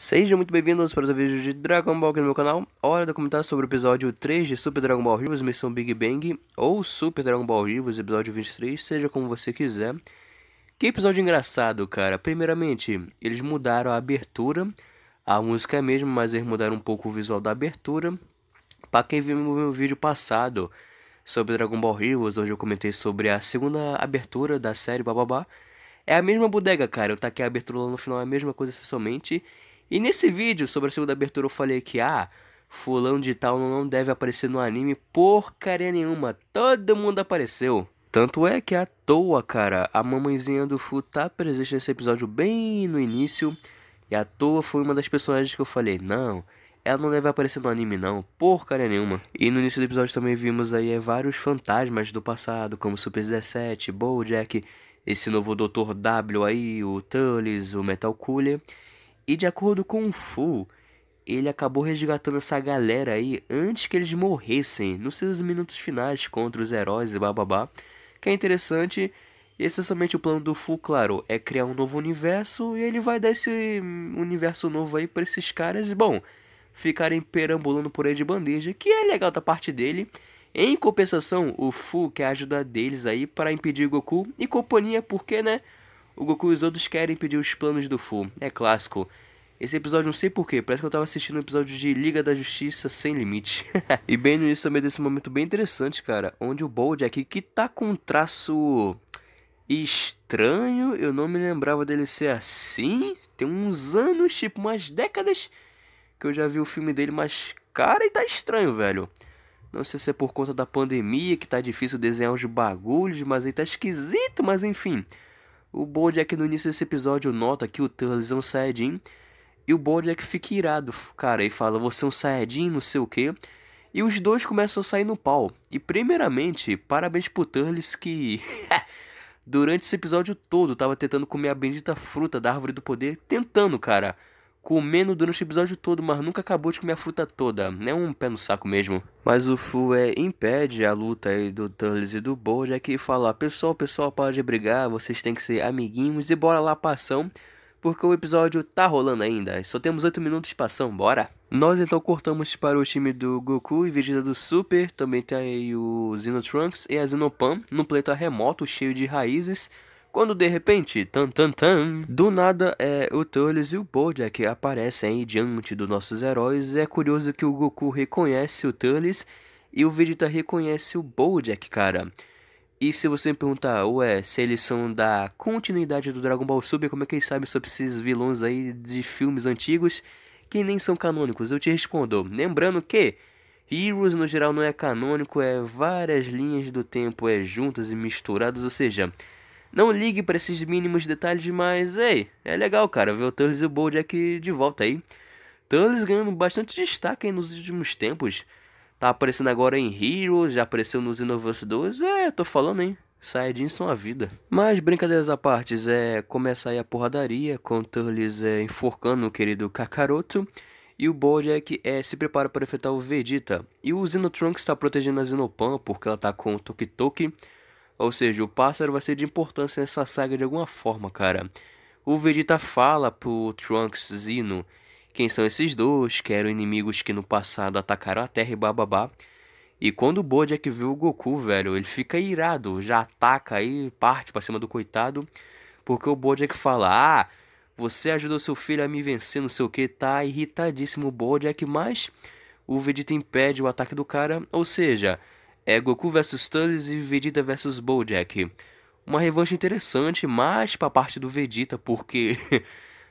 Sejam muito bem-vindos para os vídeos de Dragon Ball aqui no meu canal. Hora de comentar sobre o episódio 3 de Super Dragon Ball Heroes Missão Big Bang ou Super Dragon Ball Heroes episódio 23, seja como você quiser. Que episódio engraçado, cara. Primeiramente, eles mudaram a abertura, a música é a mesma, mas eles mudaram um pouco o visual da abertura. Para quem viu meu vídeo passado sobre Dragon Ball Heroes, onde eu comentei sobre a segunda abertura da série bababá, é a mesma bodega, cara. Eu taquei a abertura lá no final, é a mesma coisa, somente. E nesse vídeo sobre a segunda abertura eu falei que, ah, fulano de tal não deve aparecer no anime porcaria nenhuma, todo mundo apareceu. Tanto é que à toa, cara, a mamãezinha do Fu tá presente nesse episódio bem no início, e à toa foi uma das personagens que eu falei, não, ela não deve aparecer no anime não, porcaria nenhuma. E no início do episódio também vimos aí é, vários fantasmas do passado, como Super 17, Bojack, esse novo Dr. W aí, o Tullis, o Metal Cooler... E de acordo com o Fu, ele acabou resgatando essa galera aí antes que eles morressem, nos seus minutos finais contra os heróis e bababá. Que é interessante, esse é somente o plano do Fu, claro, é criar um novo universo e ele vai dar esse hum, universo novo aí para esses caras, bom, ficarem perambulando por aí de bandeja, que é legal da parte dele. Em compensação, o Fu quer ajudar ajuda deles aí para impedir Goku e companhia, porque, né? o Goku e os outros querem pedir os planos do Fu. É clássico. Esse episódio não sei porquê, parece que eu tava assistindo um episódio de Liga da Justiça Sem Limite. e bem no início também desse momento bem interessante, cara, onde o Bold aqui, que tá com um traço estranho, eu não me lembrava dele ser assim. Tem uns anos, tipo umas décadas, que eu já vi o filme dele, mas cara, e tá estranho, velho. Não sei se é por conta da pandemia que tá difícil desenhar os bagulhos, mas aí tá esquisito, mas enfim. O Bojack é no início desse episódio nota que o Turles é um Saiyajin. E o Bojack é fica irado, cara, e fala, você é um Saiyajin, não sei o quê. E os dois começam a sair no pau. E primeiramente, parabéns pro Turles que... Durante esse episódio todo, tava tentando comer a bendita fruta da árvore do poder. Tentando, cara comendo durante o episódio todo, mas nunca acabou de comer a fruta toda. É um pé no saco mesmo. Mas o Fu é, impede a luta aí do Tullis e do Bo, já é que fala: pessoal, pessoal, para de brigar, vocês têm que ser amiguinhos e bora lá, passão porque o episódio tá rolando ainda, só temos 8 minutos de passão, bora? Nós então cortamos para o time do Goku e Vegeta do Super, também tem aí o Xenotrunks e a Xenopan, num planeta remoto cheio de raízes, quando de repente, tan tan tan, do nada é o Turles e o Bojack aparecem diante dos nossos heróis. É curioso que o Goku reconhece o Turles e o Vegeta reconhece o Bojack, cara. E se você me perguntar, ué, se eles são da continuidade do Dragon Ball Super, como é que eles sabem sobre esses vilões aí de filmes antigos que nem são canônicos? Eu te respondo, lembrando que Heroes no geral não é canônico, é várias linhas do tempo é juntas e misturadas, ou seja, não ligue para esses mínimos detalhes, mas ei, é legal, cara, ver o Turles e o Bojack de volta aí. Turles ganhando bastante destaque nos últimos tempos. Tá aparecendo agora em Heroes, já apareceu nos Inovadores. É, tô falando, hein. Saiyajins são a vida. Mas, brincadeiras à parte, é, começa aí a porradaria com o Turles é, enforcando o querido Kakaroto. E o Bojack é, é, se prepara para enfrentar o Vegeta. E o Zeno Trunks está protegendo a Zinopan porque ela tá com o Toki Toki. Ou seja, o pássaro vai ser de importância nessa saga de alguma forma, cara. O Vegeta fala pro Trunks Zino quem são esses dois, que eram inimigos que no passado atacaram a Terra e bababá. E quando o Bojack vê o Goku, velho, ele fica irado, já ataca aí, parte pra cima do coitado, porque o Bojack fala, ah, você ajudou seu filho a me vencer, não sei o que, tá irritadíssimo o Bojack, mas o Vegeta impede o ataque do cara, ou seja, é Goku versus Tullis e Vegeta versus Bojack. Uma revanche interessante, mas pra parte do Vegeta, porque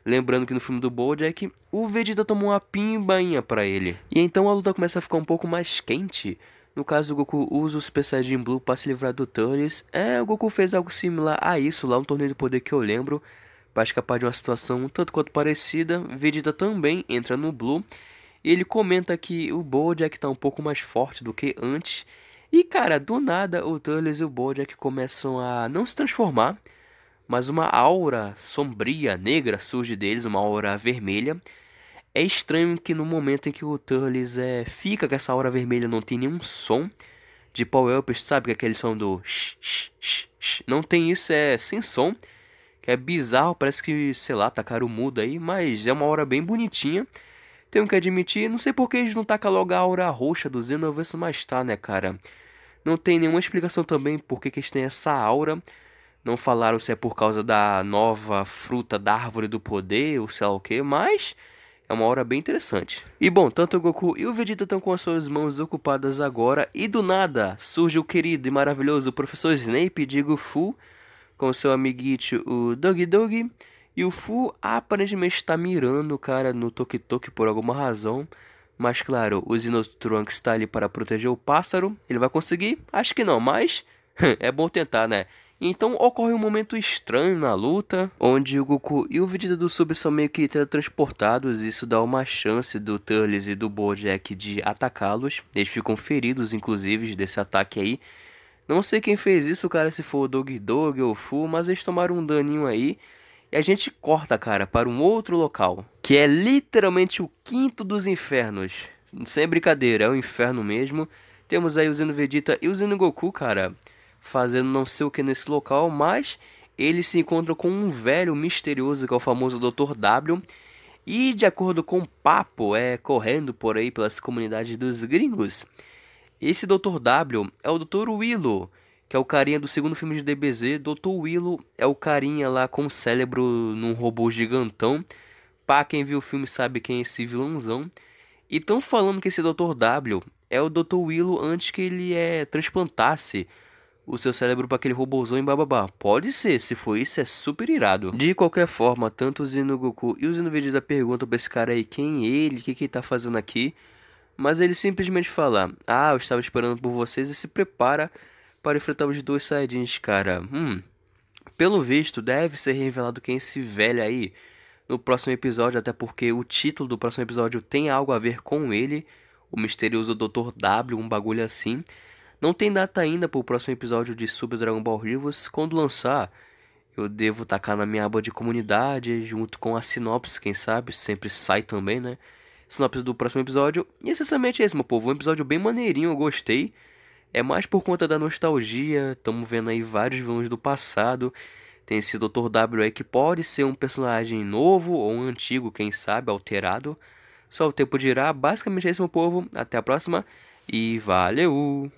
Lembrando que no filme do Bojack, o Vegeta tomou uma pimbainha para ele. E então a luta começa a ficar um pouco mais quente. No caso, o Goku usa o Super Saiyajin Blue para se livrar do Turles. É, o Goku fez algo similar a isso lá no torneio de poder que eu lembro. Pra escapar de uma situação um tanto quanto parecida, Vegeta também entra no Blue. E ele comenta que o Bojack está um pouco mais forte do que antes. E cara, do nada o Tullis e o Bojack começam a não se transformar, mas uma aura sombria, negra surge deles, uma aura vermelha. É estranho que no momento em que o Turles é, fica com essa aura vermelha, não tem nenhum som de Paul Elpis, sabe que é aquele som do sh, sh, sh, sh. Não tem isso, é sem som, que é bizarro, parece que, sei lá, tacaram muda aí, mas é uma aura bem bonitinha. Tenho que admitir, não sei por que eles não tacam logo a aura roxa do Xenoverse mais tá, né, cara? Não tem nenhuma explicação também por que, que eles têm essa aura. Não falaram se é por causa da nova fruta da árvore do poder ou sei lá o que, mas é uma hora bem interessante. E bom, tanto o Goku e o Vegeta estão com as suas mãos ocupadas agora, e do nada surge o querido e maravilhoso professor Snape de Gufu com seu amiguinho o Dog Dog e o Fu aparentemente está mirando o cara no Tok por alguma razão. Mas claro, o Zinotrunks está ali para proteger o pássaro. Ele vai conseguir? Acho que não, mas é bom tentar, né? Então ocorre um momento estranho na luta, onde o Goku e o Vegeta do Sub são meio que teletransportados, e isso dá uma chance do Turles e do Bojack de atacá-los. Eles ficam feridos, inclusive, desse ataque aí. Não sei quem fez isso, cara, se foi o Dog Dog ou o Fu, mas eles tomaram um daninho aí. E a gente corta, cara, para um outro local, que é literalmente o quinto dos infernos. Sem brincadeira, é o um inferno mesmo. Temos aí o Zeno Vegeta e o Zeno Goku, cara, fazendo não sei o que nesse local, mas eles se encontram com um velho misterioso que é o famoso Dr. W. E de acordo com o papo, é correndo por aí pelas comunidades dos gringos, esse Dr. W é o Dr. Willow, que é o carinha do segundo filme de DBZ. Dr. Willow é o carinha lá com o cérebro num robô gigantão. Pra quem viu o filme sabe quem é esse vilãozão. E tão falando que esse Dr. W é o Dr. Willow antes que ele é, transplantasse o seu cérebro para aquele robôzão em bababá. Pode ser, se for isso, é super irado. De qualquer forma, tanto o Zeno Goku e o Zeno Vegeta perguntam pra esse cara aí quem é ele, o que, que ele tá fazendo aqui. Mas ele simplesmente fala: Ah, eu estava esperando por vocês e se prepara para enfrentar os dois Saiyajins, cara. Hum, pelo visto, deve ser revelado quem é esse velho aí no próximo episódio, até porque o título do próximo episódio tem algo a ver com ele, o misterioso Dr. W, um bagulho assim. Não tem data ainda para o próximo episódio de Super Dragon Ball Rivals. Quando lançar, eu devo tacar na minha aba de comunidade, junto com a sinopse, quem sabe, sempre sai também, né? Sinopse do próximo episódio. E essencialmente é isso, meu povo. Um episódio bem maneirinho, eu gostei. É mais por conta da nostalgia, estamos vendo aí vários vilões do passado. Tem esse Dr. W aí que pode ser um personagem novo ou um antigo, quem sabe, alterado. Só o tempo dirá. Basicamente é isso, meu povo. Até a próxima e valeu!